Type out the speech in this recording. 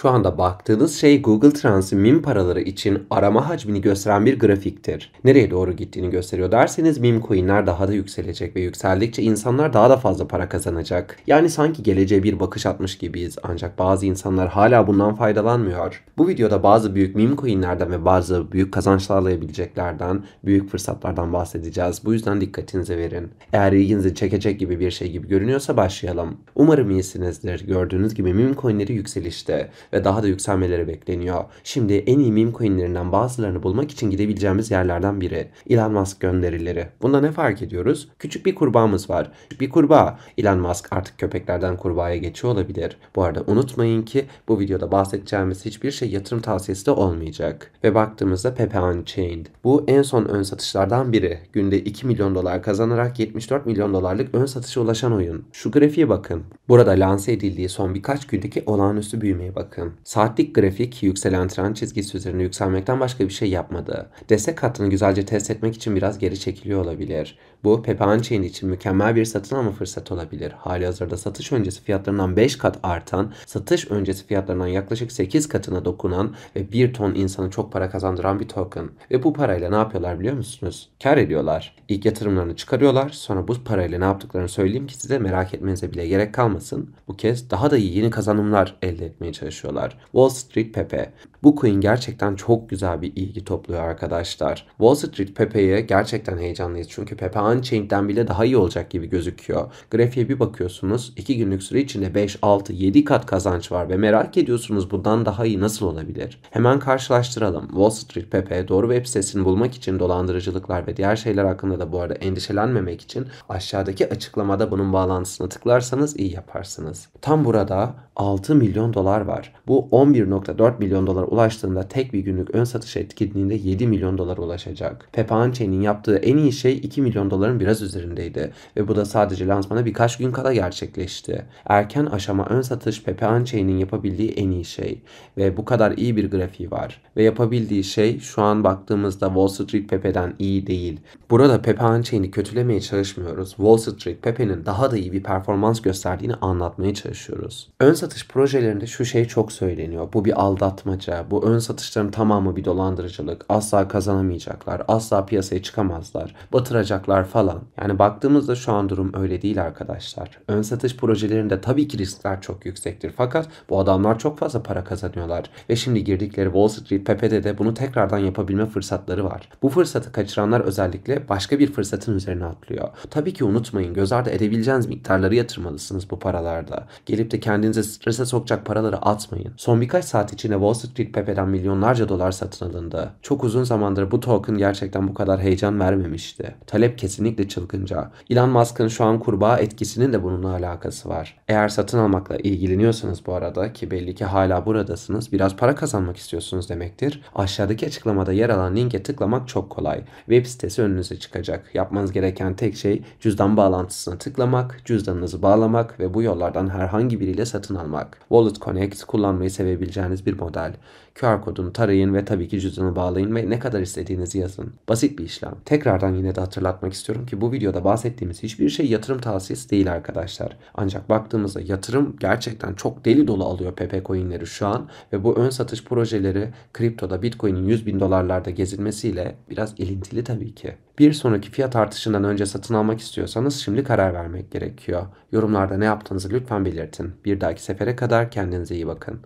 Şu anda baktığınız şey Google Trends'in meme paraları için arama hacmini gösteren bir grafiktir. Nereye doğru gittiğini gösteriyor derseniz meme coinler daha da yükselecek ve yükseldikçe insanlar daha da fazla para kazanacak. Yani sanki geleceğe bir bakış atmış gibiyiz ancak bazı insanlar hala bundan faydalanmıyor. Bu videoda bazı büyük meme coinlerden ve bazı büyük kazançlar alabileceklerden büyük fırsatlardan bahsedeceğiz. Bu yüzden dikkatinize verin. Eğer ilginizi çekecek gibi bir şey gibi görünüyorsa başlayalım. Umarım iyisinizdir. Gördüğünüz gibi meme coinleri yükselişte ve daha da yükselmeleri bekleniyor. Şimdi en iyi meme coinlerinden bazılarını bulmak için gidebileceğimiz yerlerden biri. Elon Musk gönderileri. Bunda ne fark ediyoruz? Küçük bir kurbağamız var. Bir kurbağa. Elon Musk artık köpeklerden kurbağaya geçiyor olabilir. Bu arada unutmayın ki bu videoda bahsedeceğimiz hiçbir şey yatırım tavsiyesi de olmayacak. Ve baktığımızda Pepe Unchained. Bu en son ön satışlardan biri. Günde 2 milyon dolar kazanarak 74 milyon dolarlık ön satışa ulaşan oyun. Şu grafiğe bakın. Burada lanse edildiği son birkaç gündeki olağanüstü büyümeye bakın bakın. Saatlik grafik yükselen trend çizgisi üzerine yükselmekten başka bir şey yapmadı. Destek hattını güzelce test etmek için biraz geri çekiliyor olabilir. Bu Pepe Unchained için mükemmel bir satın alma fırsatı olabilir. Hali hazırda satış öncesi fiyatlarından 5 kat artan, satış öncesi fiyatlarından yaklaşık 8 katına dokunan ve 1 ton insanı çok para kazandıran bir token. Ve bu parayla ne yapıyorlar biliyor musunuz? Kar ediyorlar. İlk yatırımlarını çıkarıyorlar. Sonra bu parayla ne yaptıklarını söyleyeyim ki size merak etmenize bile gerek kalmasın. Bu kez daha da iyi yeni kazanımlar elde etmeye çalışıyor çalışıyorlar. Wall Street Pepe. Bu coin gerçekten çok güzel bir ilgi topluyor arkadaşlar. Wall Street Pepe'ye gerçekten heyecanlıyız. Çünkü Pepe Unchained'den bile daha iyi olacak gibi gözüküyor. Grafiğe bir bakıyorsunuz. 2 günlük süre içinde 5, 6, 7 kat kazanç var ve merak ediyorsunuz bundan daha iyi nasıl olabilir? Hemen karşılaştıralım. Wall Street Pepe doğru web sitesini bulmak için dolandırıcılıklar ve diğer şeyler hakkında da bu arada endişelenmemek için aşağıdaki açıklamada bunun bağlantısını tıklarsanız iyi yaparsınız. Tam burada 6 milyon dolar var. Bu 11.4 milyon dolara ulaştığında tek bir günlük ön satış etkinliğinde 7 milyon dolara ulaşacak. Peppa Ance'nin yaptığı en iyi şey 2 milyon doların biraz üzerindeydi ve bu da sadece lansmana birkaç gün kala gerçekleşti. Erken aşama ön satış Peppa Ance'nin yapabildiği en iyi şey ve bu kadar iyi bir grafiği var. Ve yapabildiği şey şu an baktığımızda Wall Street Pepe'den iyi değil. Burada Peppa Ance'ni kötülemeye çalışmıyoruz. Wall Street Pepe'nin daha da iyi bir performans gösterdiğini anlatmaya çalışıyoruz. Ön satış satış projelerinde şu şey çok söyleniyor. Bu bir aldatmaca. Bu ön satışların tamamı bir dolandırıcılık. Asla kazanamayacaklar. Asla piyasaya çıkamazlar. Batıracaklar falan. Yani baktığımızda şu an durum öyle değil arkadaşlar. Ön satış projelerinde tabii ki riskler çok yüksektir. Fakat bu adamlar çok fazla para kazanıyorlar. Ve şimdi girdikleri Wall Street PPD'de bunu tekrardan yapabilme fırsatları var. Bu fırsatı kaçıranlar özellikle başka bir fırsatın üzerine atlıyor. Tabii ki unutmayın göz ardı edebileceğiniz miktarları yatırmalısınız bu paralarda. Gelip de kendinize strese sokacak paraları atmayın. Son birkaç saat içinde Wall Street Pepe'den milyonlarca dolar satın alındı. Çok uzun zamandır bu token gerçekten bu kadar heyecan vermemişti. Talep kesinlikle çılgınca. Elon Musk'ın şu an kurbağa etkisinin de bununla alakası var. Eğer satın almakla ilgileniyorsanız bu arada ki belli ki hala buradasınız biraz para kazanmak istiyorsunuz demektir. Aşağıdaki açıklamada yer alan linke tıklamak çok kolay. Web sitesi önünüze çıkacak. Yapmanız gereken tek şey cüzdan bağlantısına tıklamak, cüzdanınızı bağlamak ve bu yollardan herhangi biriyle satın almak almak. Wallet Connect kullanmayı sevebileceğiniz bir model. QR kodunu tarayın ve tabii ki cüzdanı bağlayın ve ne kadar istediğinizi yazın. Basit bir işlem. Tekrardan yine de hatırlatmak istiyorum ki bu videoda bahsettiğimiz hiçbir şey yatırım tavsiyesi değil arkadaşlar. Ancak baktığımızda yatırım gerçekten çok deli dolu alıyor PP coinleri şu an ve bu ön satış projeleri kriptoda Bitcoin'in 100 bin dolarlarda gezilmesiyle biraz ilintili tabii ki bir sonraki fiyat artışından önce satın almak istiyorsanız şimdi karar vermek gerekiyor. Yorumlarda ne yaptığınızı lütfen belirtin. Bir dahaki sefere kadar kendinize iyi bakın.